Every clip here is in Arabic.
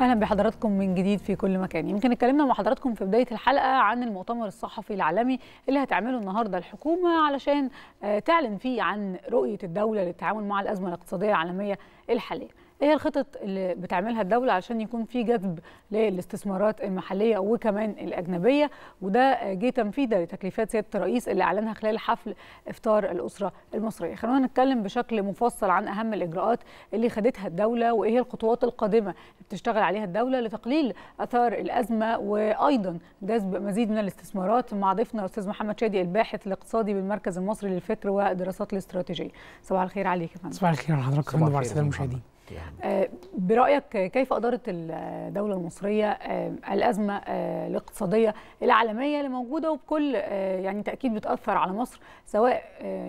اهلا بحضراتكم من جديد في كل مكان يمكن اتكلمنا مع حضراتكم في بدايه الحلقه عن المؤتمر الصحفي العالمي اللي هتعمله النهارده الحكومه علشان آه، تعلن فيه عن رؤيه الدوله للتعامل مع الازمه الاقتصاديه العالميه الحاليه ايه الخطط اللي بتعملها الدوله عشان يكون في جذب للاستثمارات المحليه وكمان الاجنبيه وده جه تنفيذا لتكليفات سياده الرئيس اللي اعلنها خلال حفل افطار الاسره المصريه خلونا نتكلم بشكل مفصل عن اهم الاجراءات اللي خدتها الدوله وايه هي الخطوات القادمه اللي بتشتغل عليها الدوله لتقليل اثار الازمه وايضا جذب مزيد من الاستثمارات مع ضيفنا الاستاذ محمد شادي الباحث الاقتصادي بالمركز المصري للفكر والدراسات الاستراتيجيه صباح الخير عليك يا فندم صباح الخير على حضرتك يا فندم وعلى الساده المشاهدين يعني. آه، برأيك كيف أدارت الدولة المصرية آه، الأزمة آه، الاقتصادية العالمية اللي موجودة وبكل يعني تأكيد بتأثر على مصر سواء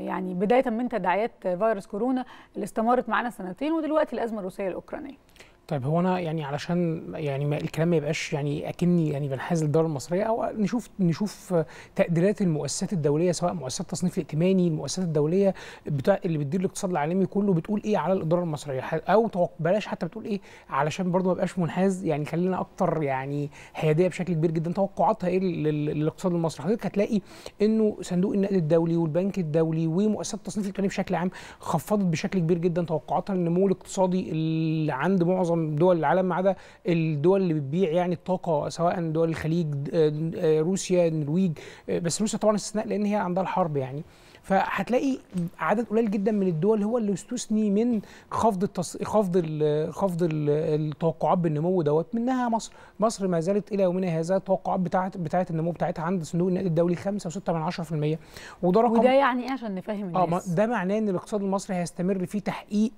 يعني بداية من تداعيات فيروس كورونا اللي استمرت معنا سنتين ودلوقتي الأزمة الروسية الأوكرانية طيب هو انا يعني علشان يعني ما الكلام ما يبقاش يعني اكني يعني بنحاز للدوله المصريه او نشوف نشوف تقديرات المؤسسات الدوليه سواء مؤسسات التصنيف الائتماني المؤسسات الدوليه بتاع اللي بتدير الاقتصاد العالمي كله بتقول ايه على الاداره المصريه او بلاش حتى بتقول ايه علشان برضه ما يبقاش منحاز يعني خلينا اكتر يعني حياديه بشكل كبير جدا توقعاتها ايه للاقتصاد المصري حضرتك هتلاقي انه صندوق النقد الدولي والبنك الدولي ومؤسسات التصنيف الائتماني بشكل عام خفضت بشكل كبير جدا توقعاتها للنمو الاقتصادي اللي عند معظم معظم دول العالم ما عدا الدول اللي بتبيع يعني الطاقه سواء دول الخليج آه، آه، روسيا النرويج آه، بس روسيا طبعا استثناء لان هي عندها الحرب يعني فهتلاقي عدد قليل جدا من الدول هو اللي استثني من خفض التص... خفض ال... خفض ال... التوقعات بالنمو دوت منها مصر مصر ما زالت الى يومنا هذا التوقعات بتاعت بتاعت النمو بتاعتها عند صندوق النقد الدولي 5.6% وده رقم وده يعني ايه عشان نفهم الناس اه ده معناه ان الاقتصاد المصري هيستمر في تحقيق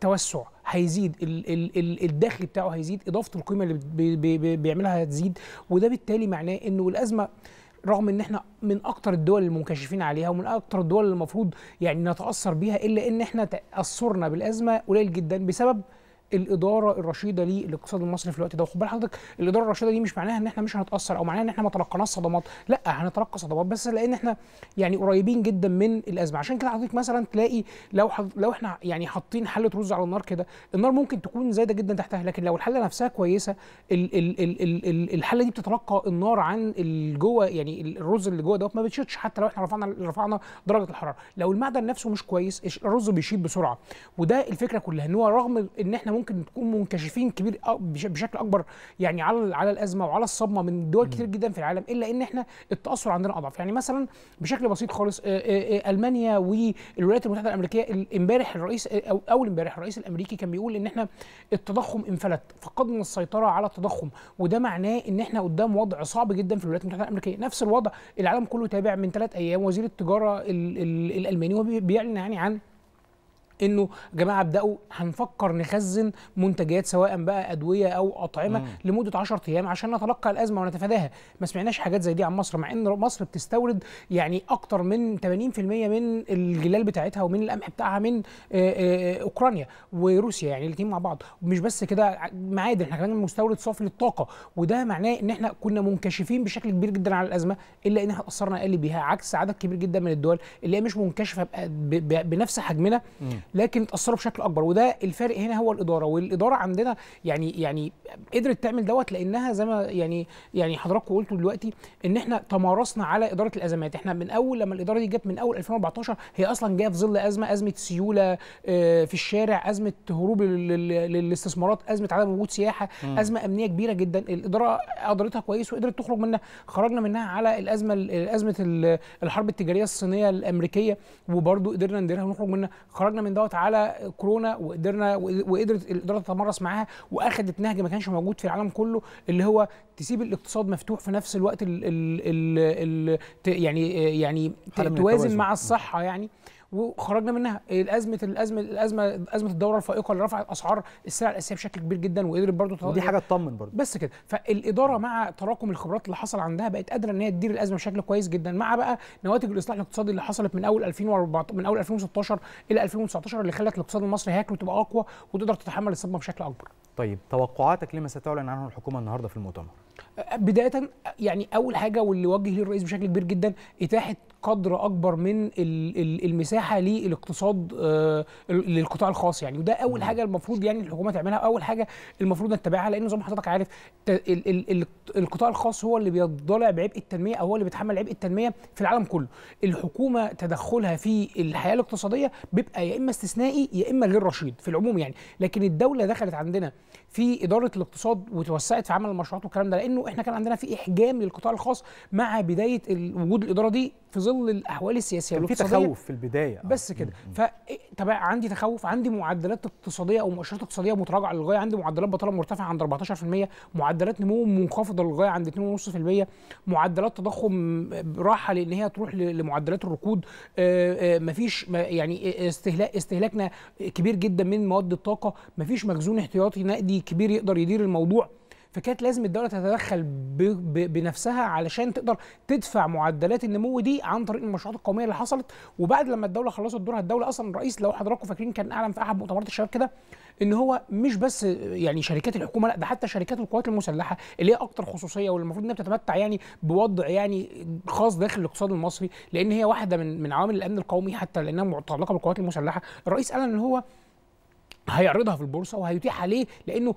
توسع هيزيد الدخل بتاعه هيزيد اضافه القيمه اللي بيعملها هتزيد وده بالتالي معناه انه الازمه رغم ان احنا من اكتر الدول المنكشفين عليها ومن اكتر الدول اللي المفروض يعني نتاثر بيها الا ان احنا تاثرنا بالازمه قليل جدا بسبب الاداره الرشيده للاقتصاد المصري في الوقت ده وخد بال حضرتك الاداره الرشيده دي مش معناها ان احنا مش هنتاثر او معناها ان احنا ما تلقناش صدمات لا هنتلقى صدمات بس لان احنا يعني قريبين جدا من الازمه عشان كده حضرتك مثلا تلاقي لو حض... لو احنا يعني حاطين حله رز على النار كده النار ممكن تكون زايده جدا تحتها لكن لو الحله نفسها كويسه ال... ال... ال... ال... ال... الحله دي بتتلقى النار عن الجوه يعني الرز اللي جوه دوت ما بتشيطش حتى لو احنا رفعنا رفعنا درجه الحراره لو المعدن نفسه مش كويس الرز بيشيط بسرعه وده الفكره كلها ان هو رغم ان احنا ممكن تكون منكشفين كبير بشكل اكبر يعني على على الازمه وعلى الصدمه من دول كتير جدا في العالم الا ان احنا التاثر عندنا اضعف يعني مثلا بشكل بسيط خالص المانيا والولايات المتحده الامريكيه امبارح الرئيس او اول امبارح الرئيس الامريكي كان بيقول ان احنا التضخم انفلت فقدنا السيطره على التضخم وده معناه ان احنا قدام وضع صعب جدا في الولايات المتحده الامريكيه نفس الوضع العالم كله تابع من ثلاث ايام وزير التجاره الالماني وبيعلن يعني عن انه يا جماعه ابداوا هنفكر نخزن منتجات سواء بقى ادويه او اطعمه مم. لمده 10 ايام عشان نتلقى الازمه ونتفاداها ما سمعناش حاجات زي دي عن مصر مع ان مصر بتستورد يعني اكتر من 80% من الجلال بتاعتها ومن القمح بتاعها من اوكرانيا وروسيا يعني الاثنين مع بعض مش بس كده معادن احنا كمان مستورد صافي للطاقه وده معناه ان احنا كنا منكشفين بشكل كبير جدا على الازمه الا ان احنا اتاثرنا اقل بيها عكس عدد كبير جدا من الدول اللي هي مش منكشفه بنفس حجمنا لكن اتاثروا بشكل اكبر وده الفارق هنا هو الاداره والاداره عندنا يعني يعني قدرت تعمل دوت لانها زي ما يعني يعني حضراتكم قلتوا دلوقتي ان احنا تمارسنا على اداره الازمات احنا من اول لما الاداره دي جت من اول 2014 هي اصلا جايه في ظل ازمه ازمه سيوله آه، في الشارع ازمه هروب للاستثمارات ازمه عدم وجود سياحه م. ازمه امنيه كبيره جدا الاداره قدرتها كويس وقدرت تخرج منها خرجنا منها على الازمه ازمه الحرب التجاريه الصينيه الامريكيه وبرده قدرنا نديرها ونخرج منها خرجنا من دوت على كورونا وقدرنا وقدرت الاداره تتمرس معاها واخدت نهج ما كانش موجود في العالم كله اللي هو تسيب الاقتصاد مفتوح في نفس الوقت الـ الـ الـ الـ يعني يعني توازن مع الصحه يعني وخرجنا منها الازمه الازمه الازمه ازمه الدوره الفائقه اللي رفعت اسعار السلع الاساسيه بشكل كبير جدا وقدرت برضه دي حاجه تطمن برضه بس كده فالاداره مع تراكم الخبرات اللي حصل عندها بقت قادره ان هي تدير الازمه بشكل كويس جدا مع بقى نواتج الاصلاح الاقتصادي اللي حصلت من اول 2014 من اول 2016 الى 2019 اللي خلت الاقتصاد المصري هياكله وتبقى اقوى وتقدر تتحمل الصدمه بشكل اكبر. طيب توقعاتك لما ستعلن عنه الحكومه النهارده في المؤتمر؟ بدايه يعني اول حاجه واللي وجه لي الرئيس بشكل كبير جدا اتاحه قدر اكبر من المساحه للاقتصاد آه، للقطاع الخاص يعني وده اول حاجه المفروض يعني الحكومه تعملها اول حاجه المفروض نتبعها لان زي ما حضرتك عارف القطاع الخاص هو اللي بيضلع بعبء التنميه او هو اللي بيتحمل عبء التنميه في العالم كله الحكومه تدخلها في الحياه الاقتصاديه بيبقى يا اما استثنائي يا اما غير رشيد في العموم يعني لكن الدوله دخلت عندنا في اداره الاقتصاد وتوسعت في عمل المشروعات والكلام ده لانه احنا كان عندنا في احجام للقطاع الخاص مع بدايه وجود الاداره دي في ظل الاحوال السياسيه والاقتصاديه في تخوف في البدايه آه. بس كده ف عندي تخوف عندي معدلات اقتصاديه او مؤشرات اقتصاديه متراجعه للغايه عندي معدلات بطاله مرتفعه عند 14% معدلات نمو منخفضه للغايه عند 2.5% معدلات تضخم راحه لان هي تروح لمعدلات الركود آه، آه، مفيش يعني استهلاك استهلاكنا كبير جدا من مواد الطاقه مفيش مخزون احتياطي نقدي كبير يقدر يدير الموضوع فكانت لازم الدوله تتدخل بنفسها علشان تقدر تدفع معدلات النمو دي عن طريق المشروعات القوميه اللي حصلت وبعد لما الدوله خلصت دورها الدوله اصلا الرئيس لو حضراتكم فاكرين كان اعلن في احد مؤتمرات الشباب كده ان هو مش بس يعني شركات الحكومه لا ده حتى شركات القوات المسلحه اللي هي اكتر خصوصيه واللي المفروض انها بتتمتع يعني بوضع يعني خاص داخل الاقتصاد المصري لان هي واحده من من عوامل الامن القومي حتى لانها متعلقه بالقوات المسلحه الرئيس قال ان هو هيعرضها في البورصه وهيتيح عليه لانه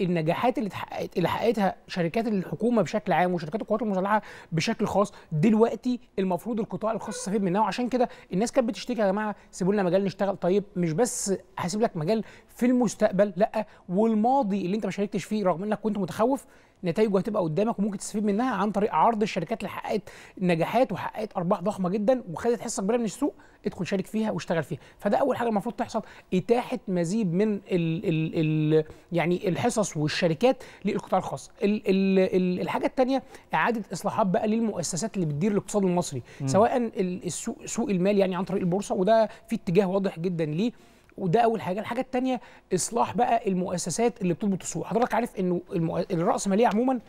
النجاحات اللي اتحققت اللي حققتها شركات الحكومه بشكل عام وشركات القوات المسلحه بشكل خاص دلوقتي المفروض القطاع الخاص يستفيد منها وعشان كده الناس كانت بتشتكي يا جماعه سيبوا لنا مجال نشتغل طيب مش بس هسيب لك مجال في المستقبل لا والماضي اللي انت ما شاركتش فيه رغم انك كنت متخوف نتائجه هتبقى قدامك وممكن تستفيد منها عن طريق عرض الشركات اللي حققت نجاحات وحققت ارباح ضخمه جدا وخدت حصه كبيره من السوق ادخل شارك فيها واشتغل فيها فده اول حاجه المفروض تحصل اتاحه مزيد من ال ال ال يعني الحصص والشركات للقطاع الخاص الـ الـ الـ الحاجه الثانيه اعاده اصلاحات بقى للمؤسسات اللي بتدير الاقتصاد المصري م. سواء السوق سوق المال يعني عن طريق البورصه وده في اتجاه واضح جدا ليه وده اول حاجه الحاجه الثانيه اصلاح بقى المؤسسات اللي بتضبط السوق حضرتك عارف انه المؤ... الراسماليه عموما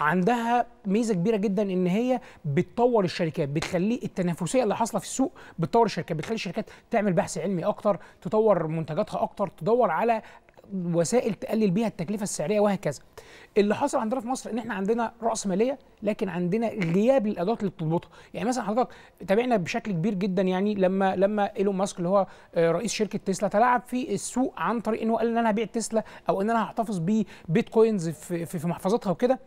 عندها ميزه كبيره جدا ان هي بتطور الشركات بتخلي التنافسيه اللي حاصله في السوق بتطور الشركات بتخلي الشركات تعمل بحث علمي اكتر تطور منتجاتها اكتر تدور على وسائل تقلل بيها التكلفه السعريه وهكذا اللي حصل عندنا في مصر ان احنا عندنا راس ماليه لكن عندنا غياب للادوات اللي بتضبطها يعني مثلا حضرتك تابعنا بشكل كبير جدا يعني لما لما ايلون ماسك اللي هو آه، رئيس شركه تسلا تلاعب في السوق عن طريق انه قال ان انا هبيع تسلا او ان انا هحتفظ ببيتكوينز في, في محفظتها وكده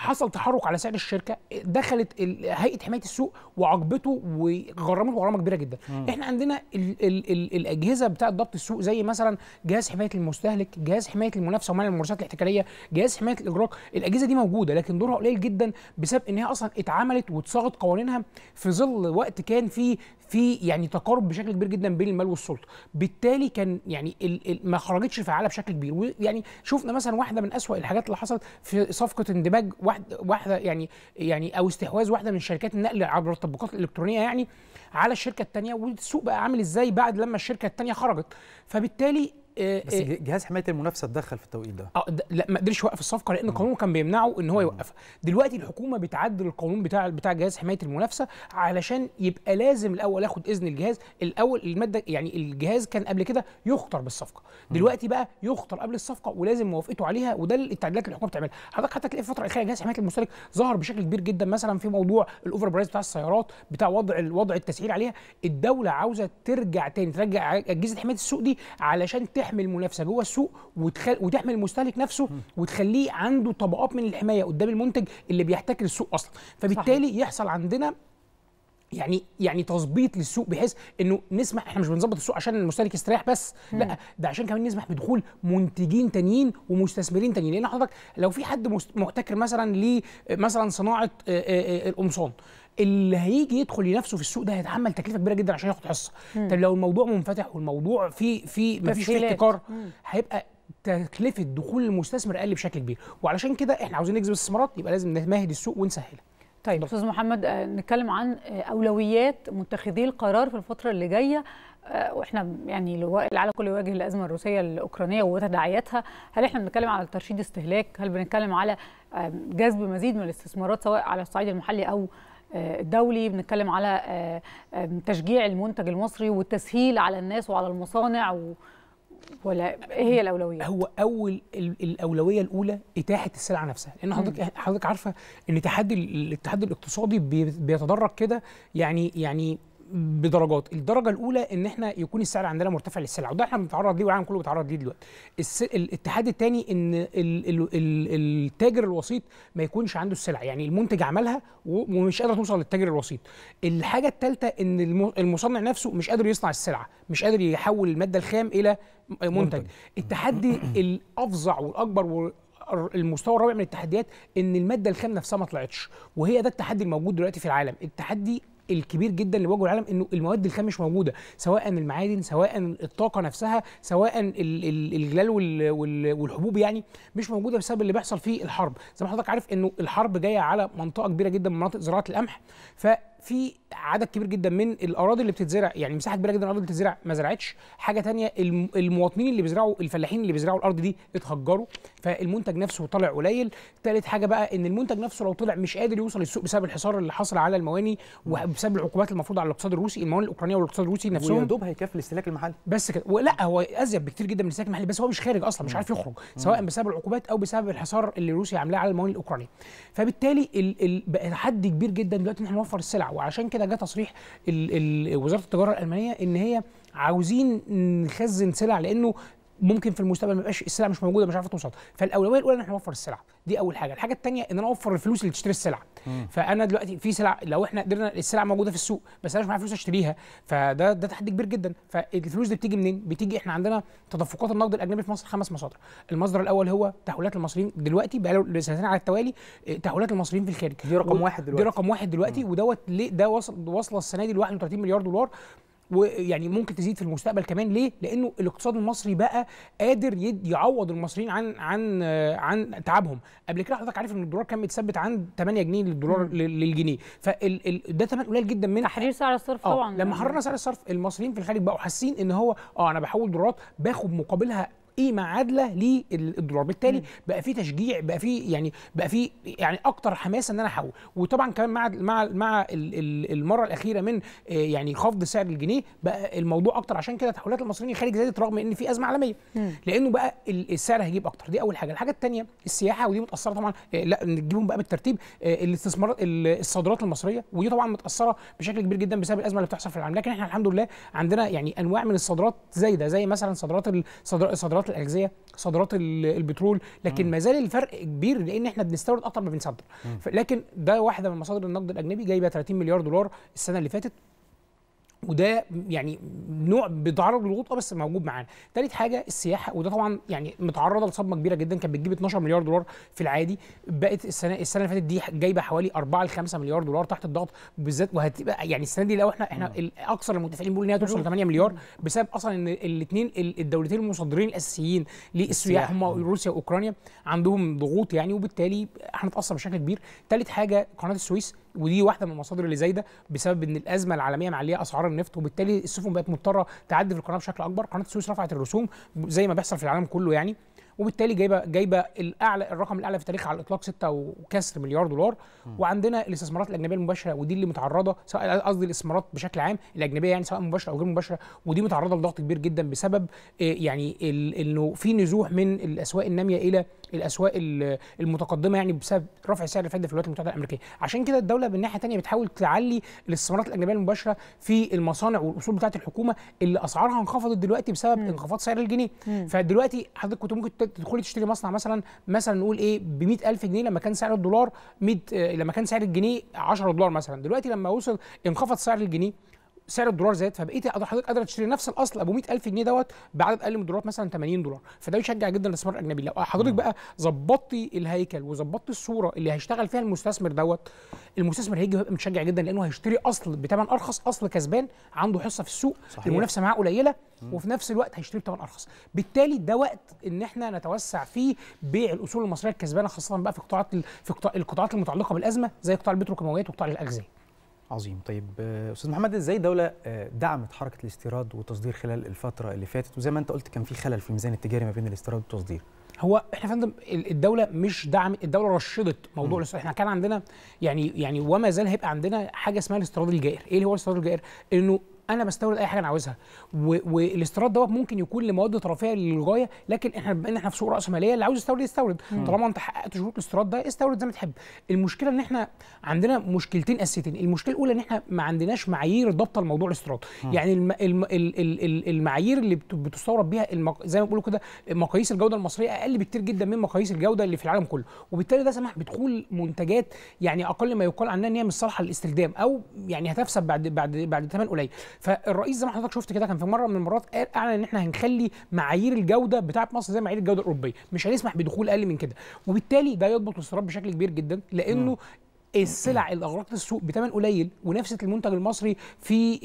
حصل تحرك على سعر الشركه دخلت هيئه حمايه السوق وعاقبته وغرمته غرامه كبيره جدا مم. احنا عندنا الـ الـ الـ الاجهزه بتاعه ضبط السوق زي مثلا جهاز حمايه المستهلك جهاز حمايه المنافسه ومنع الممارسات الاحتكاريه جهاز حمايه الاجراء الاجهزه دي موجوده لكن دورها قليل جدا بسبب ان هي اصلا اتعملت واتصاغت قوانينها في ظل وقت كان في في يعني تقارب بشكل كبير جدا بين المال والسلطه بالتالي كان يعني ما خرجتش فعاله بشكل كبير ويعني شفنا مثلا واحده من اسوا الحاجات اللي حصلت في صفقه اندماج واحد واحده يعني يعني او استحواذ واحده من شركات النقل عبر التطبيقات الالكترونيه يعني على الشركه الثانيه والسوق بقى عامل ازاي بعد لما الشركه الثانيه خرجت فبالتالي إيه، بس إيه. جهاز حمايه المنافسه اتدخل في التوقيت ده اه لا ما قدرش يوقف الصفقه لان القانون كان بيمنعه ان هو يوقفها دلوقتي الحكومه بتعدل القانون بتاع بتاع جهاز حمايه المنافسه علشان يبقى لازم الاول ياخد اذن الجهاز الاول الماده يعني الجهاز كان قبل كده يخطر بالصفقه دلوقتي بقى يخطر قبل الصفقه ولازم موافقته عليها وده التعديلات اللي الحكومه بتعملها حضرتك حتى تلاقي في الفتره الاخيره جهاز حمايه المستهلك ظهر بشكل كبير جدا مثلا في موضوع الاوفر برايس بتاع السيارات بتاع وضع وضع التسعير عليها الدوله عاوزه ترجع تاني ترجع اجهزه حمايه السوق دي علشان تح تحمي المنافسه جوه السوق وتخل... وتحمي المستهلك نفسه وتخليه عنده طبقات من الحمايه قدام المنتج اللي بيحتكر السوق اصلا فبالتالي صحيح. يحصل عندنا يعني يعني تظبيط للسوق بحيث انه نسمح احنا مش بنظبط السوق عشان المستهلك يستريح بس مم. لا ده عشان كمان نسمح بدخول منتجين تانيين ومستثمرين تانيين لان حضرتك لو في حد محتكر مثلا ل مثلا صناعه القمصان اللي هيجي يدخل ينافسه في السوق ده هيتحمل تكلفه كبيره جدا عشان ياخد حصه طب لو الموضوع منفتح والموضوع في في مفيش فيه احتكار هيبقى تكلفه دخول المستثمر اقل بشكل كبير وعلشان كده احنا عاوزين نجذب استثمارات يبقى لازم نمهد السوق ونسهلها طيب استاذ محمد آه، نتكلم عن اولويات متخذي القرار في الفتره اللي جايه آه، واحنا يعني العالم كله يواجه الازمه الروسيه الاوكرانيه وتداعياتها هل احنا بنتكلم على ترشيد استهلاك هل بنتكلم على جذب مزيد من الاستثمارات سواء على الصعيد المحلي او آه، الدولي بنتكلم على آه، تشجيع المنتج المصري والتسهيل على الناس وعلى المصانع و... ولا ايه هي الاولويه هو اول الاولويه الاولى اتاحه السلعه نفسها لان حضرتك حضرتك عارفه ان تحدي الاتحاد الاقتصادي بيتدرج كده يعني يعني بدرجات الدرجه الاولى ان احنا يكون السعر عندنا مرتفع للسلع وده احنا بنتعرض ليه والعالم كله بيتعرض ليه دلوقتي الس... الاتحاد الثاني ان ال... ال... ال... التاجر الوسيط ما يكونش عنده السلع يعني المنتج عملها ومش قادر توصل للتاجر الوسيط الحاجه الثالثه ان الم... المصنع نفسه مش قادر يصنع السلعه مش قادر يحول الماده الخام الى منتج, منتج. التحدي الافظع والاكبر و... المستوى الرابع من التحديات ان الماده الخام نفسها ما طلعتش وهي ده التحدي الموجود دلوقتي في العالم التحدي الكبير جدا لوجه العالم انه المواد الخام مش موجوده سواء المعادن سواء الطاقه نفسها سواء الجلال والحبوب يعني مش موجوده بسبب اللي بيحصل في الحرب زي ما حضرتك عارف انه الحرب جايه على منطقه كبيره جدا من مناطق زراعه القمح ف في عدد كبير جدا من الاراضي اللي بتتزرع يعني مساحه كبيره جدا الاراضي اللي بتتزرع ما زرعتش حاجه تانية المواطنين اللي بيزرعوا الفلاحين اللي بيزرعوا الارض دي اتهجروا فالمنتج نفسه طلع قليل ثالث حاجه بقى ان المنتج نفسه لو طلع مش قادر يوصل للسوق بسبب الحصار اللي حصل على المواني وبسبب العقوبات المفروضه على الاقتصاد الروسي المواني الاوكرانيه والاقتصاد الروسي نفسه ويا دوب هيكفي الاستهلاك المحلي بس كده لا هو ازيد بكتير جدا من الاستهلاك المحلي بس هو مش خارج اصلا مش عارف يخرج سواء بسبب العقوبات او بسبب الحصار اللي روسيا عاملاه على المواني الاوكرانيه فبالتالي بقى كبير جدا دلوقتي احنا نوفر السلع وعشان كده جه تصريح وزاره التجاره الالمانيه ان هي عاوزين نخزن سلع لانه ممكن في المستقبل ما يبقاش السلعه مش موجوده مش عارفه توصل فالاولويه الاولى ان احنا نوفر السلعه دي اول حاجه الحاجه الثانيه ان انا اوفر الفلوس اللي تشتري السلعه مم. فانا دلوقتي في سلع لو احنا قدرنا السلعه موجوده في السوق بس انا مش معايا فلوس اشتريها فده ده تحدي كبير جدا فالفلوس دي بتيجي منين بتيجي احنا عندنا تدفقات النقد الاجنبي في مصر خمس مصادر المصدر الاول هو تحولات المصريين دلوقتي بقى سنتين على التوالي آه، تحولات المصريين في الخارج دي رقم واحد دلوقتي دي رقم واحد دلوقتي ودوت ليه ده وصل وصل السنه دي ل 31 مليار دولار ويعني ممكن تزيد في المستقبل كمان ليه؟ لانه الاقتصاد المصري بقى قادر يعوض المصريين عن عن عن تعبهم، قبل كده حضرتك عارف ان الدولار كان متثبت عند 8 جنيه للدولار للجنيه، فده ثمن قليل جدا من تحرير سعر الصرف آه. طبعا لما حررنا سعر الصرف المصريين في الخارج بقوا حاسين ان هو اه انا بحول دولارات باخد مقابلها قيمه عادله للدولار بالتالي بقى في تشجيع بقى في يعني بقى في يعني اكتر حماسه ان انا احول وطبعا كمان مع مع مع المره الاخيره من آه، يعني خفض سعر الجنيه بقى الموضوع اكتر عشان كده تحولات المصريين الخارج زادت رغم ان في ازمه عالميه لانه بقى السعر هيجيب اكتر دي اول حاجه الحاجه الثانيه السياحه ودي متاثره طبعا آه، لا نجيبهم بقى بالترتيب آه، الاستثمارات الصادرات المصريه ودي طبعا متاثره بشكل كبير جدا بسبب الازمه اللي بتحصل في العالم لكن احنا الحمد لله عندنا يعني انواع من الصادرات زايده زي مثلا صادرات الصادرات صادرات الاغذيه صادرات البترول لكن ما زال الفرق كبير لان احنا بنستورد اكتر ما بنصدر لكن ده واحده من مصادر النقد الاجنبي جايبه 30 مليار دولار السنه اللي فاتت وده يعني نوع بيتعرض للغطاء بس موجود معانا ثالث حاجه السياحه وده طبعا يعني متعرضه لصدمه كبيره جدا كانت بتجيب 12 مليار دولار في العادي بقت السنه السنه اللي فاتت دي جايبه حوالي 4 ل 5 مليار دولار تحت الضغط بالذات وهتبقى يعني السنه دي لو احنا احنا اكثر المتفائلين بيقولوا ان هي توصل 8 مليار بسبب اصلا ان الاثنين الدولتين المصدرين الاساسيين للسياح هم روسيا واوكرانيا عندهم ضغوط يعني وبالتالي هنتاثر بشكل كبير ثالث حاجه قناه السويس ودي واحده من المصادر اللي زايده بسبب ان الازمه العالميه معليه اسعار النفط وبالتالي السفن بقت مضطره تعدي في القناه بشكل اكبر قناه السويس رفعت الرسوم زي ما بيحصل في العالم كله يعني وبالتالي جايبه جايبه الاعلى الرقم الاعلى في التاريخ على الاطلاق 6 وكسر مليار دولار م. وعندنا الاستثمارات الاجنبيه المباشره ودي اللي متعرضه سواء قصدي الاستثمارات بشكل عام الاجنبيه يعني سواء مباشره او غير مباشره ودي متعرضه لضغط كبير جدا بسبب آه، يعني انه في نزوح من الاسواق الناميه الى الاسواق المتقدمه يعني بسبب رفع سعر الفائده في الولايات المتحده الامريكيه عشان كده الدوله من ناحيه ثانيه بتحاول تعلي الاستثمارات الاجنبيه المباشره في المصانع والاصول بتاعه الحكومه اللي اسعارها انخفضت دلوقتي بسبب مم. انخفاض سعر الجنيه مم. فدلوقتي حضرتك كنت ممكن تدخلي تشتري مصنع مثلا مثلا نقول ايه ب 100000 جنيه لما كان سعر الدولار 100 آه، لما كان سعر الجنيه 10 دولار مثلا دلوقتي لما وصل انخفض سعر الجنيه سعر الدولار زاد فبقيت حضرتك قادره تشتري نفس الاصل ابو 100000 جنيه دوت بعدد اقل من الدولارات مثلا 80 دولار فده بيشجع جدا الاستثمار الاجنبي لو حضرتك بقى ظبطتي الهيكل وظبطتي الصوره اللي هيشتغل فيها المستثمر دوت المستثمر هيجي هيبقى متشجع جدا لانه هيشتري اصل بثمن ارخص اصل كسبان عنده حصه في السوق صحيح. المنافسه معاه قليله وفي نفس الوقت هيشتري بثمن ارخص بالتالي ده وقت ان احنا نتوسع في بيع الاصول المصريه الكسبانه خاصه بقى في قطاعات في القطاعات المتعلقه بالازمه زي قطاع البتروكيماويات وقطاع الاغذيه عظيم طيب آه، استاذ محمد ازاي الدوله آه، دعمت حركه الاستيراد والتصدير خلال الفتره اللي فاتت وزي ما انت قلت كان في خلل في الميزان التجاري ما بين الاستيراد والتصدير هو احنا فندم الدوله مش دعمت الدوله رشدت موضوع الاستيراد احنا كان عندنا يعني يعني وما زال هيبقى عندنا حاجه اسمها الاستيراد الجائر ايه اللي هو الاستيراد الجائر انه انا بستورد اي حاجه انا عاوزها والاستيراد دوت ممكن يكون لمواد طرفيه للغايه لكن احنا بما ان احنا في سوق راس ماليه اللي عاوز يستورد يستورد طالما انت حققت شروط الاستيراد ده استورد زي ما تحب المشكله ان احنا عندنا مشكلتين اساسيتين المشكله الاولى ان احنا ما عندناش معايير ضابطه لموضوع الاستيراد يعني الم... الم... المعايير اللي بتستورد بيها المق... زي ما بيقولوا كده مقاييس الجوده المصريه اقل بكتير جدا من مقاييس الجوده اللي في العالم كله وبالتالي ده سمح بدخول منتجات يعني اقل ما يقال عنها ان هي مش صالحه للاستخدام او يعني هتفسد بعد بعد بعد ثمن قليل فالرئيس زي ما حضرتك شفت كده كان في مره من المرات قال اعلن ان احنا هنخلي معايير الجوده بتاعه مصر زي معايير الجوده الاوروبيه مش هنسمح بدخول اقل من كده وبالتالي ده يضبط الاستيراد بشكل كبير جدا لانه السلع اللي السوق بثمن قليل ونفسه المنتج المصري في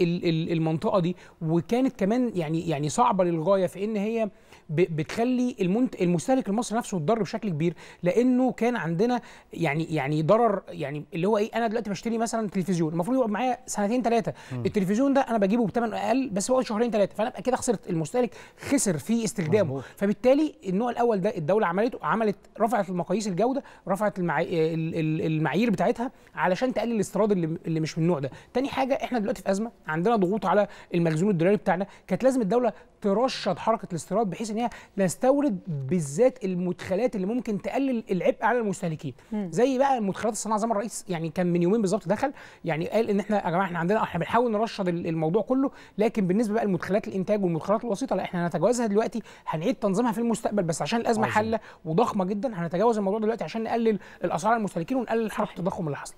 المنطقه دي وكانت كمان يعني يعني صعبه للغايه في ان هي بتخلي المنت... المستهلك المصري نفسه متضرر بشكل كبير لانه كان عندنا يعني يعني ضرر يعني اللي هو ايه انا دلوقتي بشتري مثلا تلفزيون المفروض يقعد معايا سنتين ثلاثه التلفزيون ده انا بجيبه بثمن اقل بس بقعد شهرين ثلاثه فانا كده خسرت المستهلك خسر في استخدامه مم. فبالتالي النوع الاول ده الدوله عملته عملت رفعت مقاييس الجوده رفعت المع... المعايير بتاعتها علشان تقلل الاستيراد اللي... اللي مش من النوع ده تاني حاجه احنا دلوقتي في ازمه عندنا ضغوط على المخزون الدولاري بتاعنا كانت لازم الدوله ترشد حركه الاستيراد بحيث ان هي تستورد بالذات المدخلات اللي ممكن تقلل العبء على المستهلكين زي بقى المدخلات الصناعه زي ما الرئيس يعني كان من يومين بالظبط دخل يعني قال ان احنا يا جماعه احنا عندنا احنا بنحاول نرشد الموضوع كله لكن بالنسبه بقى لمدخلات الانتاج والمدخلات الوسيطه لا احنا هنتجاوزها دلوقتي هنعيد تنظيمها في المستقبل بس عشان الازمه حاله وضخمه جدا هنتجاوز الموضوع دلوقتي عشان نقلل الاسعار على المستهلكين ونقلل حركه التضخم اللي حصلت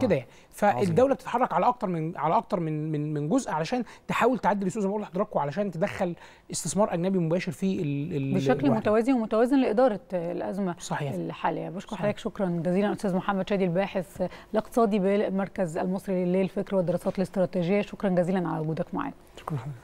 كده يعني آه. فالدوله بتتحرك على اكتر من على اكتر من من من جزء علشان تحاول تعدل السوق زي ما بقول لحضراتكم علشان تدخل استثمار اجنبي مباشر في ال ال بشكل متوازي ومتوازن لاداره الازمه صحيح. الحاليه بشكر حضرتك شكرا جزيلا استاذ محمد شادي الباحث الاقتصادي بالمركز المصري للفكر والدراسات الاستراتيجيه شكرا جزيلا على وجودك معانا شكرا